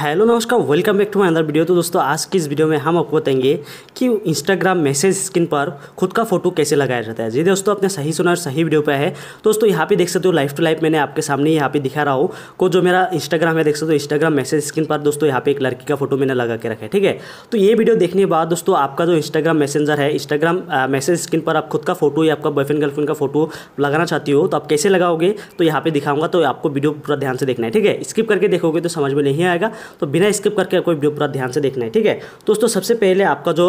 hello नमस्कार welcome back to my अंदर video तो दोस्तों आज की इस वीडियो में हम आपको बताएंगे कि इंस्टाग्राम मैसेज स्क्रीन पर खुद का फोटो कैसे लगाया जाता है जी दोस्तों आपने सही सुना और सही वीडियो पे है दोस्तों यहाँ पे देख सकते हो लाइफ टू लाइफ मैंने आपके सामने यहाँ पे दिखा रहा हूँ को जो मेरा इंस्टाग्राम है देख सकते हो इंस्टाग्राम मैसेज स्क्रीन पर दोस्तों यहाँ पे एक लड़की का फोटो मैंने लगा के रखा है ठीक है तो ये वीडियो देखने के बाद दोस्तों आपका जो इंस्टाग्राम मैसेजर है इंस्टाग्राम मैसेज स्क्रीन पर आप खुद का फोटो या आपका बॉयफ्रेंड गर्लफ्रेंड का फोटो लगाना चाहती हो तो आप कैसे लगाओगे तो यहाँ पे दिखाऊंगा तो आपको वीडियो पूरा ध्यान से देखना है ठीक है स्किप करके देखोगे तो समझ में नहीं आएगा तो बिना स्किप करके कोई वीडियो पूरा ध्यान से देखना है ठीक है दोस्तों सबसे पहले आपका जो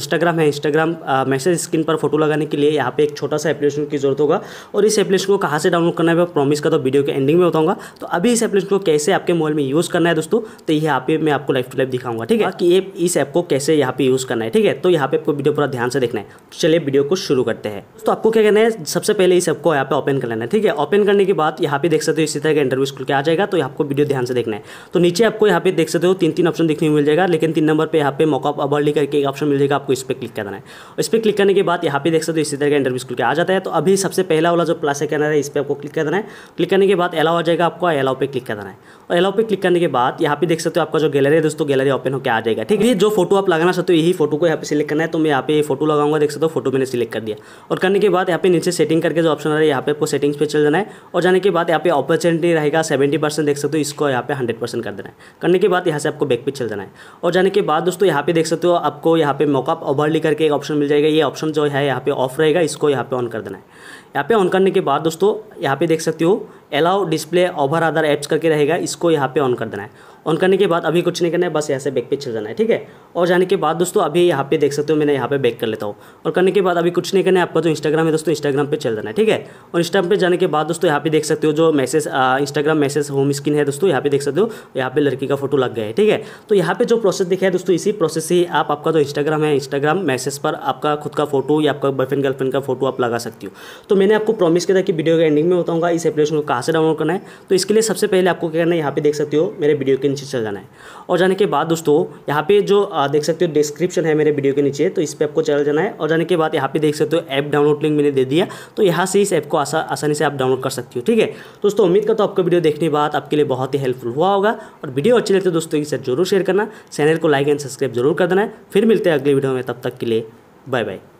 इंस्टाग्राम है इंस्टाग्राम मैसेज स्क्रीन पर फोटो लगाने के लिए यहाँ पे एक छोटा सा एप्लीकेशन की जरूरत होगा और इस एप्लीकेशन को कहाँ से डाउनलोड करना है मैं प्रॉमिस का तो वीडियो के एंडिंग में बताऊँगा तो अभी इस एप्लीकेशन को कैसे आपके मोबाइल में यूज़ करना है दोस्तों तो ये यहाँ पे मैं आपको लाइफ टू लाइफ दिखाऊंगा ठीक है कि इस ऐप को कैसे यहाँ पे यूज़ करना है ठीक है तो यहाँ पे आपको वीडियो पूरा ध्यान से देखना है तो चलिए वीडियो को शुरू करते हैं तो आपको क्या करना है सबसे पहले इस ऐप को यहाँ पे ओपन कर लेना है ठीक है ओपन करने के बाद यहाँ पे देख सकते हो इसी तरह का इंटरव्यू स्कूल के आ जाएगा तो आपको वीडियो ध्यान से देखना है तो नीचे आपको यहाँ पे देख सकते हो तीन तीन ऑप्शन देखने को मिल जाएगा लेकिन तीन नंबर पे यहाँ पे मॉकअप लिख करके एक ऑप्शन मिल जाएगा आपको इस पर क्लिक करना है इस पर क्लिक करने के बाद यहाँ पे देख सकते हो इसी तरह का इंटरव्यू स्कूल के आ जाता है तो अभी सबसे पहला वाला जो प्लस है कहना है इस पर आपको क्लिक करना है क्लिक करने के बाद अलाउ आ जाएगा आपको अलाउ पे क्लिक करना है और अलाउ पे क्लिक करने के बाद यहाँ पे देख सकते हो आपका जो गैलरी है दोस्तों गैलरी ओपन होकर आ जाएगा ठीक है जो फोटो आप लगाना चाहते हो यही फोटो को यहाँ पे सिलेक्ट करना है तो मैं यहाँ पे फोटो लगाऊंगा देख सकते हो फोटो मैंने सिलेक्ट कर दिया और करने के बाद यहाँ पे नीचे सेटिंग करके जो ऑप्शन आ रहा है यहाँ पे आपको सेटिंग्स पे चल जाना है और जाने के बाद यहाँ पे अपॉर्चुनिटी रहेगा सेवेंटी परसेंट देख सकते हो इसको यहाँ पे हंड्रेड परसेंट कर देना है करने के बाद यहाँ से आपको बैक पे चल जाना है और जाने के बाद दोस्तों यहाँ पे देख सकते हो आपको यहाँ पे मॉकअप ओवरली करके एक ऑप्शन मिल जाएगा ये ऑप्शन जो है यहाँ पे ऑफ रहेगा इसको यहाँ पे ऑन कर देना है यहाँ पे ऑन करने के बाद दोस्तों यहाँ पे देख सकते हो allow display over other apps करके रहेगा इसको यहाँ पे ऑन कर देना है ऑन करने के बाद अभी कुछ नहीं करना है बस यहाँ से बैक पे चल जाना है ठीक है और जाने के बाद दोस्तों अभी यहाँ पे देख सकते हो मैंने यहाँ पे बैक कर लेता हूँ और करने के बाद अभी कुछ नहीं करना है आपका जो इंस्टाग्राम है दोस्तों इंस्टाग्राम पे चल जाना है ठीक है और इंस्टाग्राम पे जाने के बाद दोस्तों यहाँ पे देख सकते हो जो message Instagram message home screen है दोस्तों यहाँ पे देख सकते हो यहाँ पे लड़की का फोटो लग गया है ठीक है तो यहाँ पे जो प्रोसेस दिखा है दोस्तों इसी प्रोसेस से ही आप आपका जो इंस्टाग्राम है इंस्टाग्राम मैसेज पर आपका खुद का फोटो या आपका बॉयफ्रेंड गर्लफ्रेंड का फोटो आप लगा सकती हो तो मैंने आपको प्रॉमिस किया था कि वीडियो के एंडिंग में बताऊंगा इस एप्लीकेशन को कहाँ से डाउनलोड करना है तो इसके लिए सबसे पहले आपको क्या करना है यहाँ पे देख सकते हो मेरे वीडियो के नीचे चल जाना है और जाने के बाद दोस्तों यहाँ पे जो देख सकते हो डिस्क्रिप्शन है मेरे वीडियो के नीचे तो इस पर आपको चल जाना है और जाने के बाद यहाँ पे देख सकते हो ऐप डाउनलोड लिंक मैंने दे दिया तो यहाँ से इस ऐप को आसा आसानी से आप डाउनलोड कर सकती हो ठीक है दोस्तों उम्मीद करता हूँ आपको वीडियो देखने के बाद आपके लिए बहुत ही हेल्पफुल हुआ होगा और वीडियो अच्छी लगती तो है दोस्तों इसे जरूर शेयर करना चैनल को लाइक एंड सब्सक्राइब जरूर कर देना है फिर मिलते हैं अगले वीडियो में तब तक के लिए बाय बाय